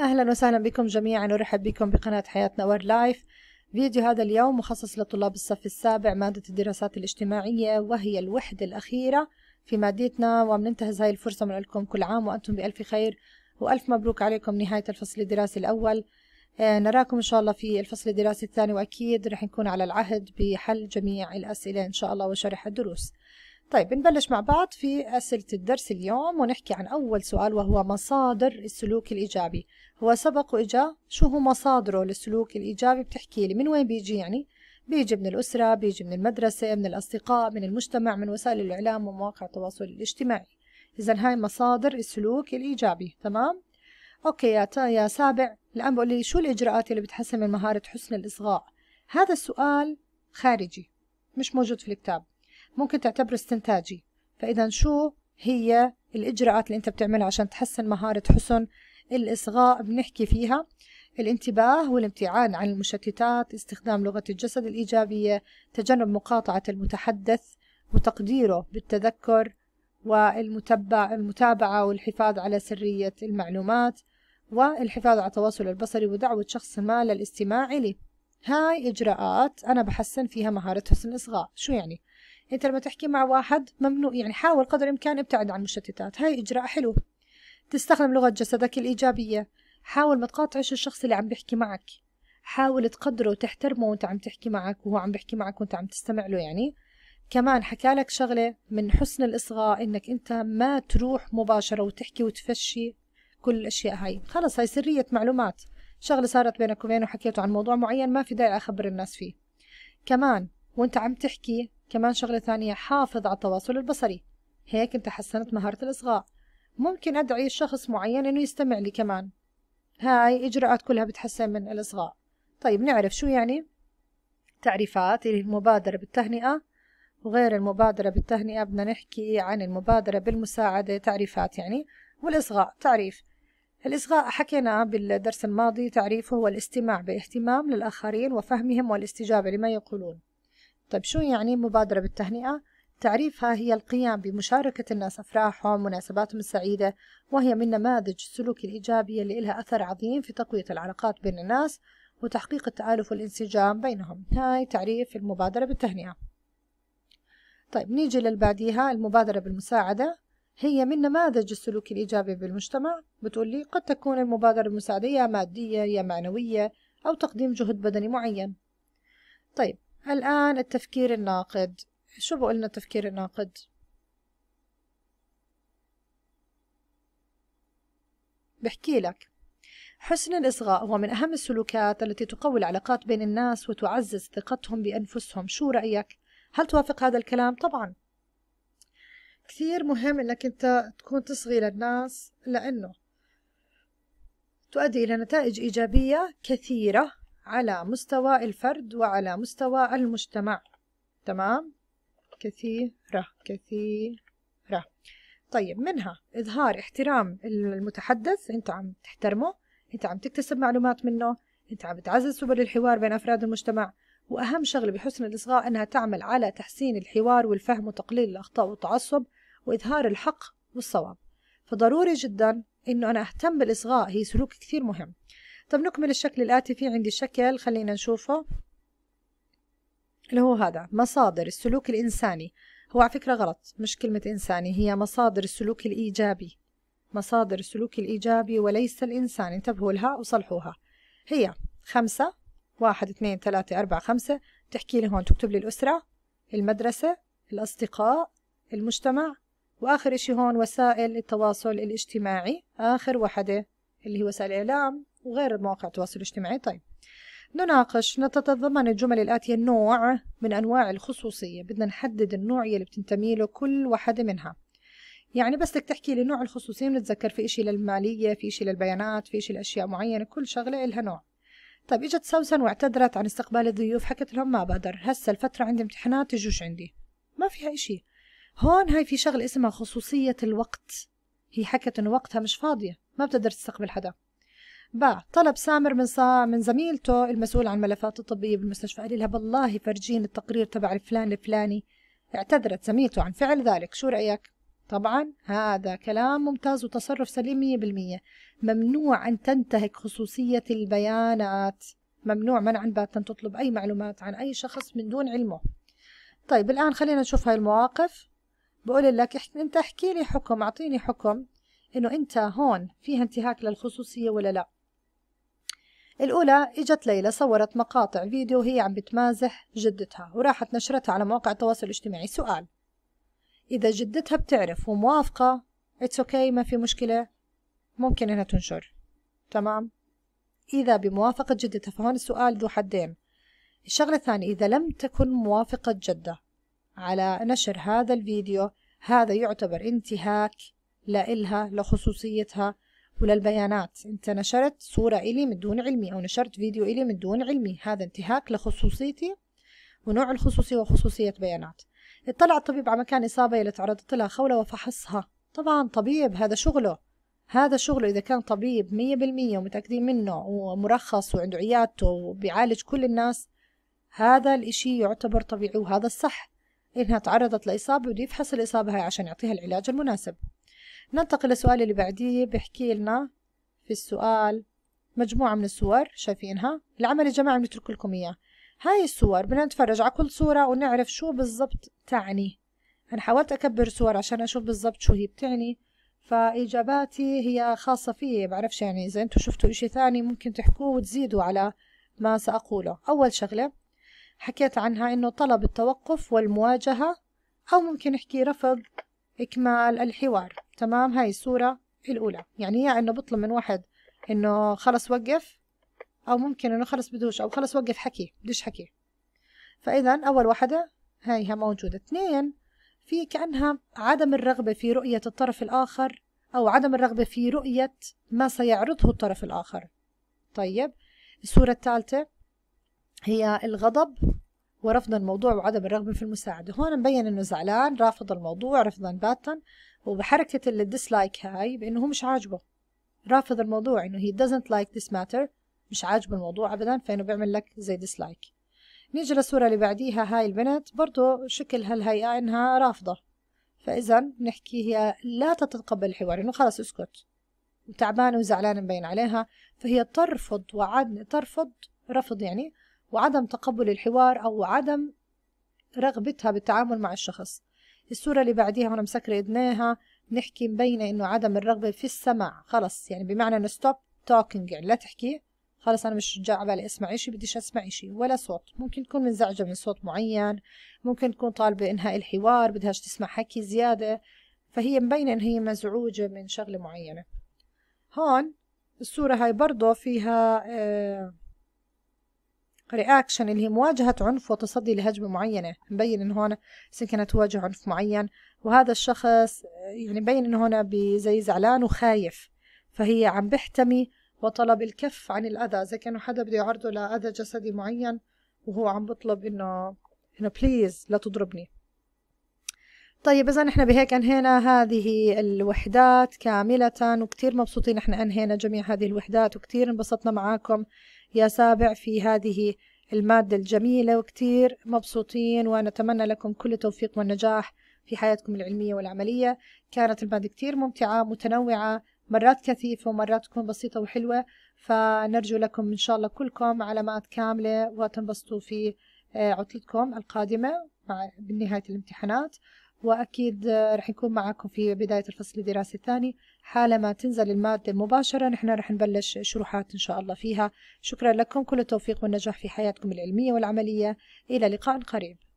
اهلا وسهلا بكم جميعا ورحب بكم بقناة حياتنا اور لايف فيديو هذا اليوم مخصص لطلاب الصف السابع مادة الدراسات الاجتماعية وهي الوحدة الأخيرة في مادتنا وبننتهز هاي الفرصة من لكم كل عام وأنتم بألف خير وألف مبروك عليكم نهاية الفصل الدراسي الأول آه، نراكم إن شاء الله في الفصل الدراسي الثاني وأكيد رح نكون على العهد بحل جميع الأسئلة إن شاء الله وشرح الدروس طيب نبلش مع بعض في أسئلة الدرس اليوم ونحكي عن أول سؤال وهو مصادر السلوك الإيجابي هو سبق وإجا شو هو مصادره للسلوك الإيجابي بتحكي لي من وين بيجي يعني بيجي من الأسرة بيجي من المدرسة من الأصدقاء من المجتمع من وسائل الإعلام ومواقع التواصل الاجتماعي إذا هاي مصادر السلوك الإيجابي تمام أوكي يا, يا سابع الآن بقول لي شو الإجراءات اللي بتحسن من مهارة حسن الإصغاء هذا السؤال خارجي مش موجود في الكتاب ممكن تعتبره استنتاجي فإذا شو هي الإجراءات اللي أنت بتعملها عشان تحسن مهارة حسن الإصغاء بنحكي فيها الانتباه والابتعاد عن المشتتات استخدام لغة الجسد الإيجابية تجنب مقاطعة المتحدث وتقديره بالتذكر والمتبع المتابعة والحفاظ على سرية المعلومات والحفاظ على التواصل البصري ودعوة شخص ما للاستماع إلي هاي إجراءات أنا بحسن فيها مهارة حسن الإصغاء شو يعني؟ انت يعني لما تحكي مع واحد ممنوع يعني حاول قدر الامكان ابتعد عن المشتتات هاي اجراء حلو تستخدم لغه جسدك الايجابيه حاول ما تقاطعش الشخص اللي عم بيحكي معك حاول تقدره وتحترمه وانت عم تحكي معك وهو عم بيحكي معك وانت عم تستمع له يعني كمان حكى لك شغلة من حسن الإصغاء إنك أنت ما تروح مباشرة وتحكي وتفشي كل الأشياء هاي خلص هاي سرية معلومات شغلة صارت بينك وبينه وحكيته عن موضوع معين ما في داعي أخبر الناس فيه كمان وانت عم تحكي كمان شغلة ثانية حافظ على التواصل البصري هيك انت حسنت مهارة الإصغاء ممكن أدعي شخص معين إنه يستمع لي كمان هاي إجراءات كلها بتحسن من الإصغاء طيب نعرف شو يعني تعريفات اللي المبادرة بالتهنئة وغير المبادرة بالتهنئة بدنا نحكي عن المبادرة بالمساعدة تعريفات يعني والإصغاء تعريف الإصغاء حكينا بالدرس الماضي تعريفه هو الاستماع باهتمام للآخرين وفهمهم والاستجابة لما يقولون طيب شو يعني مبادرة بالتهنئة؟ تعريفها هي القيام بمشاركة الناس أفراحهم ومناسباتهم السعيدة وهي من نماذج السلوك الإيجابية اللي لها أثر عظيم في تقوية العلاقات بين الناس وتحقيق التآلف والانسجام بينهم هاي تعريف المبادرة بالتهنئة طيب نيجي للبعديها المبادرة بالمساعدة هي من نماذج السلوك الإيجابي بالمجتمع بتقول لي قد تكون المبادرة المساعدة يا مادية يا معنوية أو تقديم جهد بدني معين طيب الآن التفكير الناقد شو بقولنا التفكير الناقد؟ بحكي لك حسن الإصغاء هو من أهم السلوكات التي تقوي العلاقات بين الناس وتعزز ثقتهم بأنفسهم شو رأيك؟ هل توافق هذا الكلام؟ طبعا كثير مهم أنك أنت تكون تصغي للناس لأنه تؤدي إلى نتائج إيجابية كثيرة على مستوى الفرد وعلى مستوى المجتمع تمام كثيرة كثيرة طيب منها إظهار احترام المتحدث أنت عم تحترمه أنت عم تكتسب معلومات منه أنت عم بتعزز سبل الحوار بين أفراد المجتمع وأهم شغلة بحسن الإصغاء أنها تعمل على تحسين الحوار والفهم وتقليل الأخطاء والتعصب وإظهار الحق والصواب فضروري جدا أنه أنا أهتم بالإصغاء هي سلوك كثير مهم طب نكمل الشكل الآتي في عندي شكل خلينا نشوفه اللي هو هذا مصادر السلوك الإنساني هو على فكرة غلط مش كلمة إنساني هي مصادر السلوك الإيجابي مصادر السلوك الإيجابي وليس الإنسان انتبهوا لها وصلحوها هي خمسة واحد اثنين ثلاثة أربعة خمسة تحكي لي هون تكتب لي الأسرة المدرسة الأصدقاء المجتمع وآخر إشي هون وسائل التواصل الاجتماعي آخر وحدة اللي هي وسائل الإعلام وغير مواقع التواصل الاجتماعي طيب نناقش نتتضمن الجمل الآتية نوع من أنواع الخصوصية بدنا نحدد النوع يلي بتنتمي له كل واحدة منها يعني بس بدك تحكي لي نوع الخصوصية بنتذكر في إشي للمالية في إشي للبيانات في إشي لأشياء معينة كل شغلة إلها نوع طيب إجت سوسن واعتذرت عن استقبال الضيوف حكت لهم ما بقدر هسا الفترة عندي امتحانات تجوش عندي ما فيها إشي هون هاي في شغلة اسمها خصوصية الوقت هي حكت إنه وقتها مش فاضية ما بتقدر تستقبل حدا باع طلب سامر من صا من زميلته المسؤول عن الملفات الطبية بالمستشفى قال لها بالله فرجيني التقرير تبع الفلان الفلاني اعتذرت زميلته عن فعل ذلك شو رأيك؟ طبعا هذا كلام ممتاز وتصرف سليم 100% ممنوع أن تنتهك خصوصية البيانات ممنوع منعا باتا تطلب أي معلومات عن أي شخص من دون علمه طيب الآن خلينا نشوف هاي المواقف بقول لك أنت احكي لي حكم أعطيني حكم إنه أنت هون فيها انتهاك للخصوصية ولا لأ الأولى إجت ليلى صورت مقاطع فيديو وهي عم بتمازح جدتها وراحت نشرتها على مواقع التواصل الاجتماعي سؤال إذا جدتها بتعرف وموافقة اتس اوكي okay, ما في مشكلة ممكن إنها تنشر تمام إذا بموافقة جدتها فهون السؤال ذو حدين الشغلة الثانية إذا لم تكن موافقة جدة على نشر هذا الفيديو هذا يعتبر انتهاك لإلها لخصوصيتها وللبيانات انت نشرت صورة إلي من دون علمي أو نشرت فيديو إلي من دون علمي هذا انتهاك لخصوصيتي ونوع الخصوصية وخصوصية بيانات اطلع الطبيب على مكان إصابة اللي تعرضت لها خولة وفحصها طبعا طبيب هذا شغله هذا شغله إذا كان طبيب مية بالمية ومتأكدين منه ومرخص وعنده عيادته وبيعالج كل الناس هذا الإشي يعتبر طبيعي وهذا الصح إنها تعرضت لإصابة وبده يفحص الإصابة هاي عشان يعطيها العلاج المناسب ننتقل للسؤال اللي بعديه بحكي لنا في السؤال مجموعة من الصور شايفينها العمل الجماعي بنترك لكم إياه هاي الصور بدنا نتفرج على كل صورة ونعرف شو بالضبط تعني أنا حاولت أكبر صور عشان أشوف بالضبط شو هي بتعني فإجاباتي هي خاصة فيي بعرفش يعني إذا أنتم شفتوا إشي ثاني ممكن تحكوه وتزيدوا على ما سأقوله أول شغلة حكيت عنها إنه طلب التوقف والمواجهة أو ممكن نحكي رفض إكمال الحوار تمام هاي الصورة الأولى يعني هي إنه بطلب من واحد إنه خلص وقف أو ممكن إنه خلص بدوش أو خلص وقف حكي بدش حكي فإذا أول واحدة هايها موجودة اثنين في كأنها عدم الرغبة في رؤية الطرف الآخر أو عدم الرغبة في رؤية ما سيعرضه الطرف الآخر طيب الصورة الثالثة هي الغضب ورفض الموضوع وعدم الرغبة في المساعدة هون مبين انه زعلان رافض الموضوع رفضا باتا وبحركة الديسلايك هاي بانه هو مش عاجبه رافض الموضوع انه هي doesn't like this matter مش عاجبه الموضوع ابدا فانه بيعمل لك زي ديسلايك نيجي للصورة اللي بعديها هاي البنت برضو شكل هالهيئة انها رافضة فاذا بنحكي هي لا تتقبل الحوار انه خلص اسكت وتعبانة وزعلانة مبين عليها فهي ترفض وعدني ترفض رفض يعني وعدم تقبل الحوار أو عدم رغبتها بالتعامل مع الشخص الصورة اللي بعديها وأنا مسكرة إدناها نحكي مبينة إنه عدم الرغبة في السماع خلص يعني بمعنى إنه ستوب توكينج يعني لا تحكي خلص أنا مش جاي على بالي أسمع إشي بديش أسمع إشي ولا صوت ممكن تكون منزعجة من صوت معين ممكن تكون طالبة إنهاء الحوار بدهاش تسمع حكي زيادة فهي مبينة إن هي مزعوجة من شغلة معينة هون الصورة هاي برضه فيها آه رياكشن اللي هي مواجهة عنف وتصدي لهجمة معينة مبين إن هون كانت تواجه عنف معين وهذا الشخص يعني مبين إن هون زي زعلان وخايف فهي عم بحتمي وطلب الكف عن الأذى زي كأنه حدا بده يعرضه لأذى جسدي معين وهو عم بطلب إنه إنه بليز لا تضربني طيب إذا نحن بهيك أنهينا هذه الوحدات كاملة وكتير مبسوطين إحنا أنهينا جميع هذه الوحدات وكتير انبسطنا معاكم يا سابع في هذه المادة الجميلة وكتير مبسوطين ونتمنى لكم كل التوفيق والنجاح في حياتكم العلمية والعملية كانت المادة كتير ممتعة متنوعة مرات كثيفة ومرات تكون بسيطة وحلوة فنرجو لكم إن شاء الله كلكم علامات كاملة وتنبسطوا في آه، عطلتكم القادمة مع بنهاية الامتحانات وأكيد رح يكون معكم في بداية الفصل الدراسي الثاني حالما تنزل المادة مباشرة نحن رح نبلش شروحات إن شاء الله فيها شكرا لكم كل التوفيق والنجاح في حياتكم العلمية والعملية إلى لقاء قريب